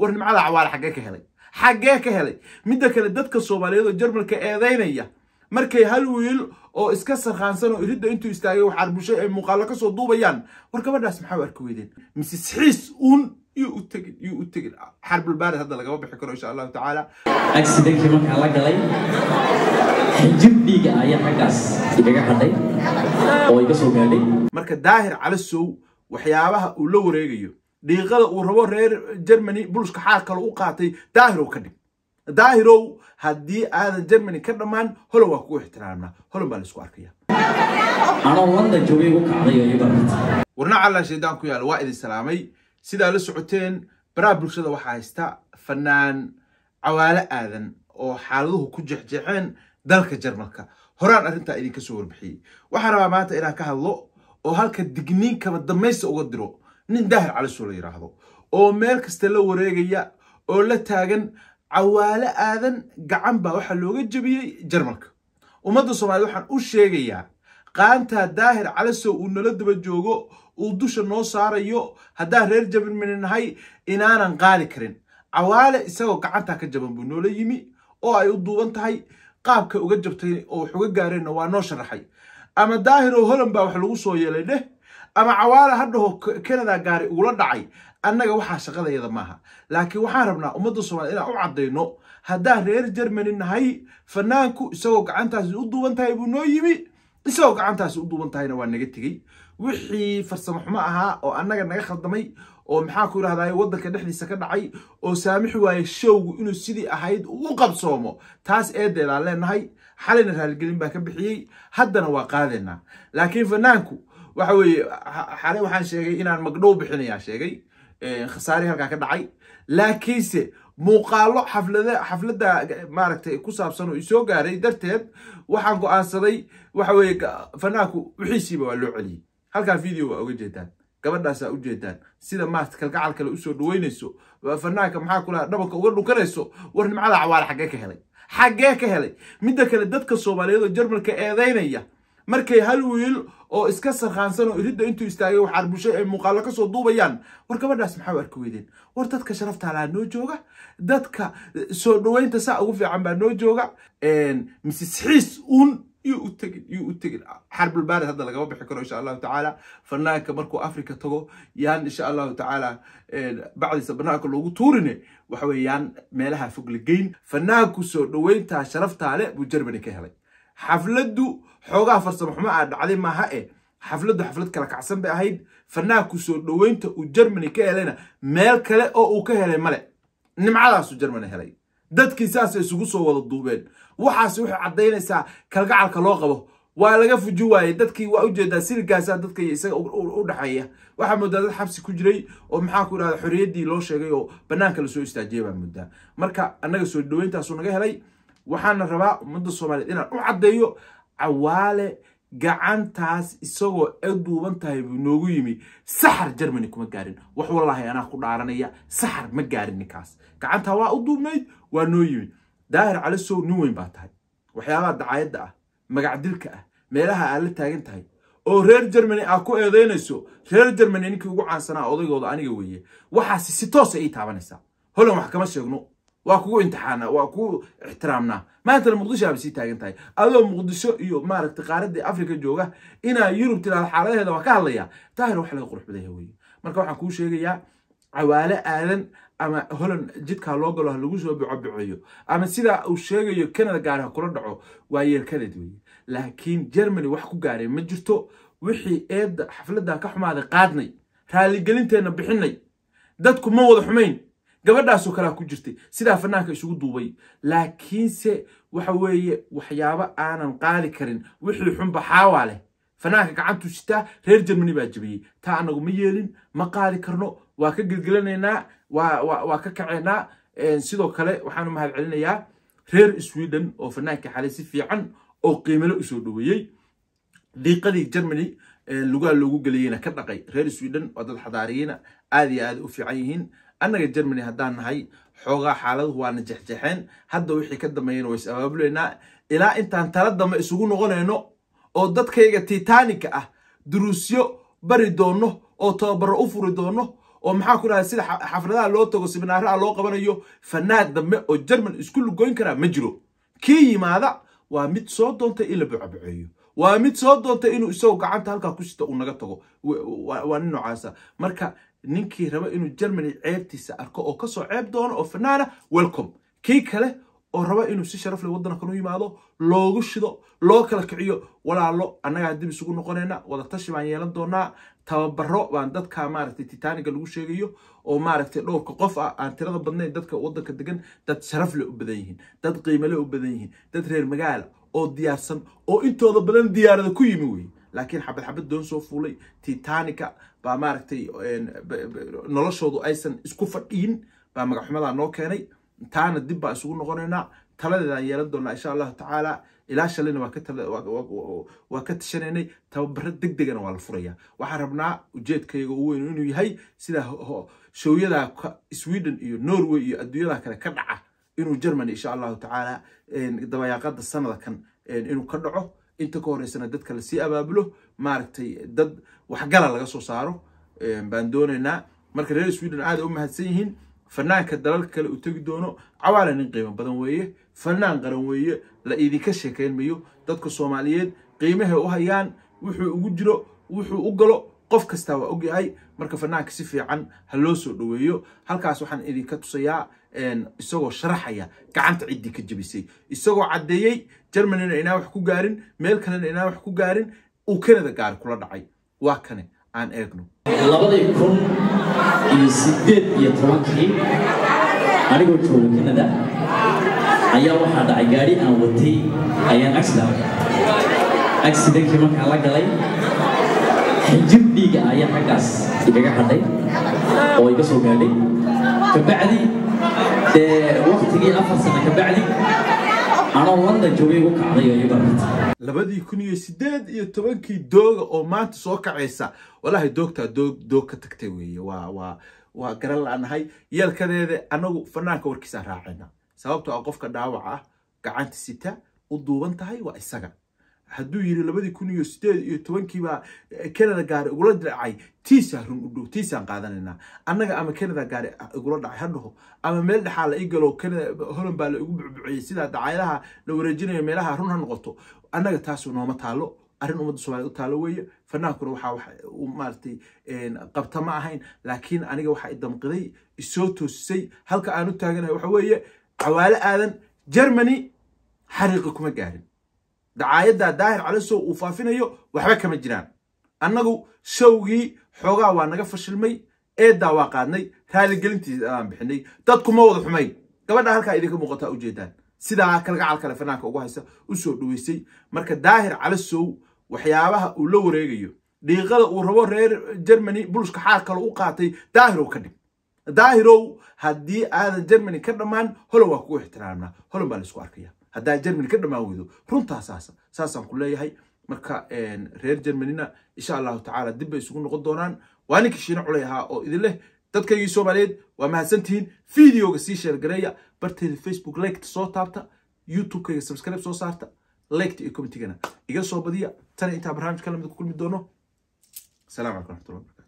war nimcada cawaale xaggee ka helay xaggee ka helay midda kale dadka soomaaliyeed oo jarmalka eedaynaya markay hal wiil oo iska sarkaansan oo iridda intuu istaagay waxaarbushay ay muuqaallo ka soo duubayaan war gabadhaas maxaa u arki weydeen misis xiis uun yuu u tegin yuu u tegin xarbulbaarid hadda lagama bixi karo insha allahu tacaala accidentkii markaa la galay xijir dhiiga ayaa xaggaas igaga hadhay oo iga soo gaadhay marka daahir calasow waxyaabaha uu la wareegayo dhiiqada uu rabo reer germany bulushka xaar kale u qaatay daahirow ka dhig daahirow haddii aadan germany ka dhammaan holan waa kugu ixtiraamaa holan baa laisku arkaya warna shaydaan ku yaala waa idin salaamay sidaa la socoteen baraha bulshada waxaa haysta fanaan cawaalo aadan oo xaaladuhu ku jexjeexeen dalka jarmalka horaan arrintaa idinka soo warbixiyey waxaan rabaa maanta inaan ka hadlo oo halka digniinkaba kaba damaysta uga diro nin daahir caliso la yidhaahdo oo meel kasta la wareegaya oo la taagan cawaalo aadan gacan baa waxaa looga jebiyey jarmalka ummadda soomaaliyed waxaan u sheegayaa qaantaa daahir calisow uu nala daba joogo uu dusha noo saarayo haddaan reer jabinmini nahay inaanan qaadi karin cawaale isagoo gacantaa ka jaban buu noola yimi oo ay u duuban tahay qaabka uga jabtay oo wax uga gaareenna waa noo sharaxay ama daahir oo holan baa wax lagu soo yeelay dheh ama cawaala hadhaho canada gaari ugula dhacay annaga waxaa shaqadayada maaha laakiin waxaan rabnaa ummadda soomaliya inaan u caddayno haddaan reer jermani nahay fanaanku isagoo gacantaasi u duuban tahay buu noo yimi isagoo gacantaasi u duuban tahayna waa naga tegey wixii farsamo xumo ahaa oo annaga naga khaldamay oo maxaa ku yidhahdaay waddanka dhexdiisa ka dhacay oo saamixi waaye showgu inuu sidii ahayd ugu qabsoomo taas eedeedaan leenahay xalina raaligelin baa ka bixiyey haddana waa qaadeynaa laakiin fanaanku waxa weeye xalay waxaan sheegay inaan magdhow bixinayaa sheegay khasaare halkaa ka dhacay laakiinse muuqaalo xaflada xafladda maaragtay ku saabsan oo isoo gaaray darteed waxaan go-aansaday waxa fanaanku wixiisiiba waa loo celiyey halkaa video waa uga jeedaan gabadhaasaa u jeedaan sida maarta kalgacal kale usoo dhaweynayso fanaanka maxaa kula dhabanka uga dhunkanayso war nimcada cawaale xaggee ka helay xaggee ka helay midda kale dadka soomaaliyeed oo jarmalka eedaynaya markay hal wiil oo iska sarkaansan oo iridda intuu istaagay waxaarbushay ay muuqaallo kasoo duubayaan war gabadhaas maxaa u arki weydeen war dadka sharaftaalaa noo jooga dadka eh, soo dhoweynta saa ugu fiican baa noo jooga misis xiis uun yuu u tegin yuu u tegin xarbulbaarid hadda lagama bixi karo insha allahu tacaala fanaanka markuu africa tago yaan insha allahu tacaala bacdiisa banaanka loogu tuurine waxa weeyaan meelaha fog la geyn fanaanku soo dhoweyntaa sharaftaaleh buu germany ka helay xafladdu xoogaha farsamo xumo aa dhacday maaha e xafladdu xaflad kala kacsan bay ahayd fanaanku soo dhoweynta uu jermani ka helayna meel kale oo uu ka helay male nimcadaasu germany helay dadkii saasay isugu soo wada duubeen waxaase waxay caddaynaysaa kalgacalka loo qabo waa laga fuji waayay dadkii waa ujeedaa siligaasa ah, dadka isaga u dhexeeya waxaa moodaa dad xabsi ku jiray oo maxaa ku idhahda xorriyaddii loo sheegay oo bannaanka lasoo istaajiyay baa moodaa marka annaga soo dhoweyntaasuu naga helay waxaana rabaa ummadda soomaaliyeed inaan u caddeeyo cawaale gacantaas isagoo eduuban tahay buu noogu yimi saxar germany kuma gaarin wax wallaahi anaa ku dhaaranaya saxar ma gaarin ninkaas gacantaa waa u duubnayd waa noo yimid daahir calisow nin weyn baa tahay waxyaabaha dacaayadda ah magacdilka ah meelaha aad la taagan tahay oo reer germany aad ku eedaynayso reer germany ninkii ugu caansanaa odaygooda aniga weeye waxaasi si toosa ah ii taabanaysaa holan wax kama sheegno waa kugu imtixaana waa kugu ixtiraamnaa maantana muqdisho sii taagan tahay adoo muqdisho iyo maaragta qaaraddii africa jooga inaa yurub tiraada xaaladaheeda waa ka hadlayaa taahir wax laga qurux badaya weye marka waxaan kuu sheegayaa cawaale aadan ama holland jidkaa loo galo ha lagu soo bicobiceeyo ama sidaa uu sheegayo canada gaari ha kula dhaco waa yeelkanad weeye laakiin germany wax ku gaareen ma jirto wixii eedda xafladdaa ka xumaaday qaadnay raaligelinteenna bixinay dadku ma wada xumayn gabadhaasoo kalea ku jirtay sidaa fanaanka isugu duubay laakiinse waxa weeye waxyaaba aanan qaadi karin wixii xunba xaawaa leh fanaanka gacantuu sitaa reer germany baa jabiyey taa annagu ma yeelin ma qaadi karno waa ka gelgelanaynaa waa ka kaceynaa sidoo kale waxaanu mahad celinayaa reer sweden oo fanaanka xalay si fiican oo qiimelo usoo dhoweeyey diiqadii germany lugaa loogu geliyeyna ka dhaqay reer sweden oo dad xadaariyiina aad iyo aad u fiican yihiin annaga germany haddaan nahay xoogaa xaaladuhu waana jexjexeen hadda wixii ka dambeeyana waa is abaabuleynaa ilaa intaan tala dambe isugu noqonayno oo dadkayga titanika ah duruusyo bari doonno oo tababaro u furi doonno oo maxaa ku dhahay sida xafladaha loo tago siminaaraha loo qabanayo fanaan dambe oo jerman isku lugoyn karaa ma jiro kii yimaada waa mid soo doontay in la bocoboceeyo waa mid soo doonta inuu isagoo gacanta halkaa ku sita uu naga tago waa nin noocaasa marka ninkii raba inuu germany ceebtiisa arko oo kasoo ceeb doono oo fanaana welcome kii kale oo raba inuu si sharaf leh waddankan u yimaado loogu shido loo kala kiciyo walaalo annagaa dib isugu noqonayna wadatashi baan yeelan doonaa tababaro baan dadka maaragtay titaniga lagu sheegayo oo maaragtay dhowrka qof ah aan tirada badnayn dadka waddanka degan dad sharaf leh u badan yihiin dad qiimale u badan yihiin dad reer magaala oo diyaarsan oo intooda badan diyaarada ku yimi wey laakiin xabad xabad doon soo fuulay titanica baa maaragtay noloshoodu aysan isku fadhiyin baa magacxumadaa noo keenay taana dib baa isugu noqonaynaa taladeedaan yeelan doonaa insha allahu tacaala ilaa shalina waa ka tashanaynay tababaro deg degana waa la furayaa waxaan rabnaa ujeedkayga u weyn inuu yahay sida showyada sweden iyo norway iyo adduunyadaa kale ka dhaca inuu germany insha allahu tacaala dabayaaqada sanadakan inuu ka dhaco inta ka horeysana dadka lasii abaabulo maaragtay dad waxgala laga soo saaro baan doonaynaa marka reer sweden aada u mahadsan yihiin fanaanka dalal kale u tegi doono cawaala nin qiimo badan weeye fanaan qaran weeye la idinka sheekayn mayo dadka soomaaliyeed qiimahay u hayaan wuxuu ugu jiro wuxuu u galo qof kastaa waa ogyahay marka fanaanka si fiican ha loo soo dhaweeyo halkaas waxaan idinka tusayaa isagoo sharaxaya gacanta ciddii ka jabisay isagoo caddeeyey germanina inaan wax ku gaarin meel kalena inaan wax ku gaarin uu kanada gaari kula dhacay waa kane aan eegno labadii kun iyo sideed iyo tobankii anigoo joogo kanada ayaa waxaa dhacay gaari aan watay ayaan accident accidentkii markaan la galay xinjir ayaa xaggaas igaga hadhay oo iga soo gaadhay kabacdi dee waktigii afar sano kabacdi anoo london joogay igu kacday oo labadii kun iyo sideed iyo tobankii dooga oo maanta soo kacaysa walaahi doogtaa doog doog ka tagtay weeye waa waa waa garan laanahay yeelkadeeda anagu fanaanka warkiisaan raacayna sababtoo ah qofka dhaawac ah gacanta sita u duuban tahay waa isaga hadduu yidhi labadii kun iyo sideed iyo tobankiibaa eh, canada gaari igula dhacay tiisa run u dhow tiisaan qaadanaynaa annaga ama canada gaari igula ah, dhacay hadhaho ama meel dhexaa la ii canada holland baa la igu bucbuciyey sidaa dacaayadaha la wareejinaya meelaha run ha noqoto annaga taasu nooma taallo arrin ummadda soomaaliyed u taallo weeye fanaankuna waxaa wax maaratay qabta ma ahayn laakiin aniga waxaa idamqiday isoo toosisay halka aan u taaganahay waxa weeye cawaalo aadan germany xariiqi kuma gaarin dacaayadda daahir calasow uu faafinayo waxba kama jiraan annagu showgii xoogaa waa naga fashilmay eeddaa waa qaadnay raaligelintiisa aan bixinay dadkuma wada xumayn gabadha halkaa idinka muuqataa ujeedaan sidaa kalgacal kale fanaanka ugu haysa usoo dhaweysay marka daahir calasow waxyaabaha uu la wareegayo dhiiqada uu rabo reer germany bulushka xaal kale u qaatay daahirow ka dhig daahirow haddii aadan germany ka dhammaan holan waa kugu ixtiraamnaa holan baa laisku arkaya haddaa germany ka dhammaan weydo runtaa saasa saasaan ku leeyahay marka reer jermanina insha allahu tacaala dib bay isugu noqon doonaan waa ninkii shiino culay ahaa oo idin leh dadkaygii soomaaliyeed waa mahadsantihiin videoga sii sheergareeya barteeda facebook liketa soo taabta youtubekayga subscribe soo saarta liketa iyo commentigana iga soo badiya tana intaa barnaamij ka lamid ku kulmi doono السلام عليكم ورحمه